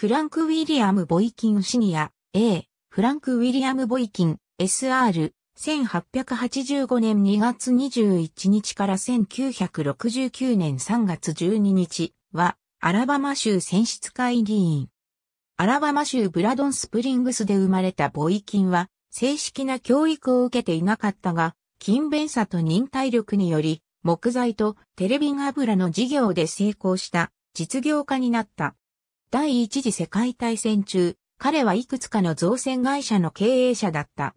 フランク・ウィリアム・ボイキン・シニア、A、フランク・ウィリアム・ボイキン、SR、1885年2月21日から1969年3月12日は、アラバマ州選出会議員。アラバマ州ブラドンスプリングスで生まれたボイキンは、正式な教育を受けていなかったが、勤勉さと忍耐力により、木材とテレビ油の事業で成功した実業家になった。第一次世界大戦中、彼はいくつかの造船会社の経営者だった。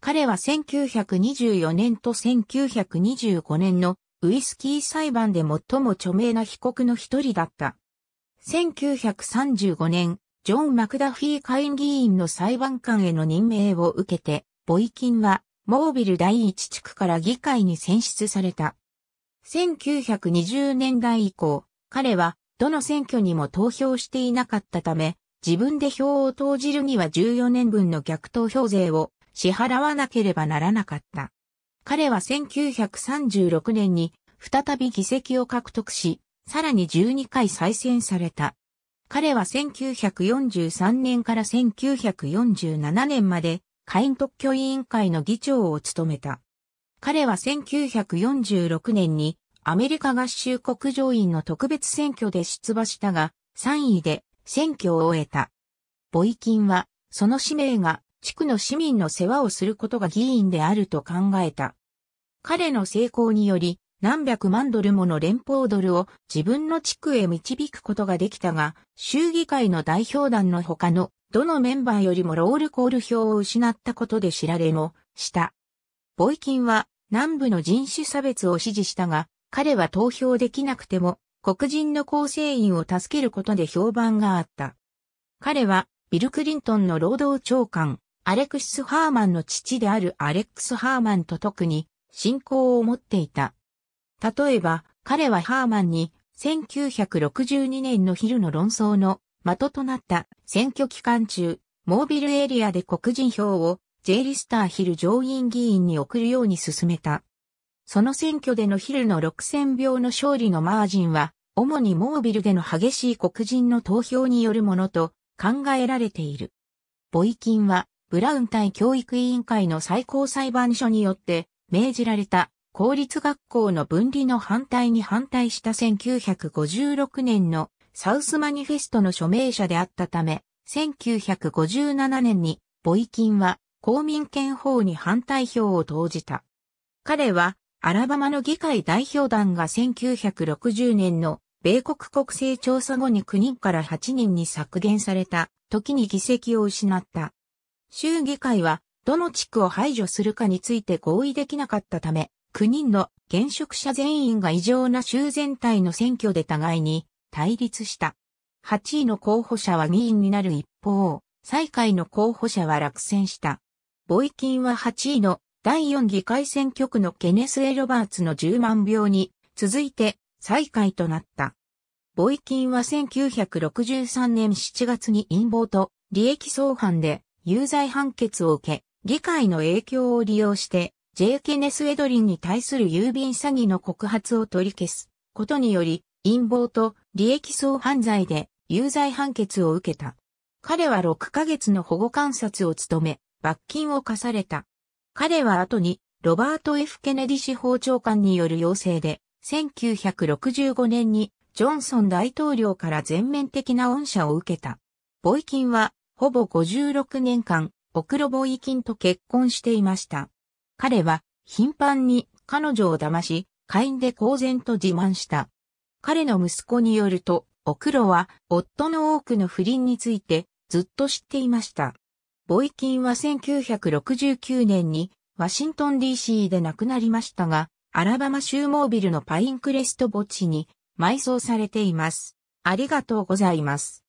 彼は1924年と1925年のウイスキー裁判で最も著名な被告の一人だった。1935年、ジョン・マクダフィー会議員の裁判官への任命を受けて、ボイキンは、モービル第一地区から議会に選出された。1920年代以降、彼はどの選挙にも投票していなかったため、自分で票を投じるには14年分の逆投票税を支払わなければならなかった。彼は1936年に再び議席を獲得し、さらに12回再選された。彼は1943年から1947年まで下院特許委員会の議長を務めた。彼は1946年にアメリカ合衆国上院の特別選挙で出馬したが、3位で選挙を終えた。ボイキンは、その使命が地区の市民の世話をすることが議員であると考えた。彼の成功により、何百万ドルもの連邦ドルを自分の地区へ導くことができたが、衆議会の代表団の他のどのメンバーよりもロールコール票を失ったことで知られもした。ボイキンは南部の人種差別を支持したが、彼は投票できなくても、黒人の構成員を助けることで評判があった。彼は、ビル・クリントンの労働長官、アレクシス・ハーマンの父であるアレックス・ハーマンと特に、信仰を持っていた。例えば、彼はハーマンに、1962年の昼の論争の的となった選挙期間中、モービルエリアで黒人票をジェイリスターヒル上院議員に送るように進めた。その選挙でのヒルの6000票の勝利のマージンは、主にモービルでの激しい黒人の投票によるものと考えられている。ボイキンは、ブラウン対教育委員会の最高裁判所によって命じられた公立学校の分離の反対に反対した1956年のサウスマニフェストの署名者であったため、1957年にボイキンは公民権法に反対票を投じた。彼はアラバマの議会代表団が1960年の米国国勢調査後に9人から8人に削減された時に議席を失った。州議会はどの地区を排除するかについて合意できなかったため、9人の現職者全員が異常な州全体の選挙で互いに対立した。8位の候補者は議員になる一方、最下位の候補者は落選した。ボイキンは8位の第4議会選挙区のケネス・エ・ロバーツの10万票に続いて再会となった。ボイキンは1963年7月に陰謀と利益相反で有罪判決を受け、議会の影響を利用して、J. ケネス・エドリンに対する郵便詐欺の告発を取り消すことにより、陰謀と利益相犯罪で有罪判決を受けた。彼は6ヶ月の保護観察を務め、罰金を課された。彼は後に、ロバート・ F・ ケネディ司法長官による要請で、1965年にジョンソン大統領から全面的な恩赦を受けた。ボイキンは、ほぼ56年間、オクロボイキンと結婚していました。彼は、頻繁に彼女を騙し、会員で公然と自慢した。彼の息子によると、オクロは、夫の多くの不倫について、ずっと知っていました。ボイキンは1969年にワシントン DC で亡くなりましたが、アラバマ州モービルのパインクレスト墓地に埋葬されています。ありがとうございます。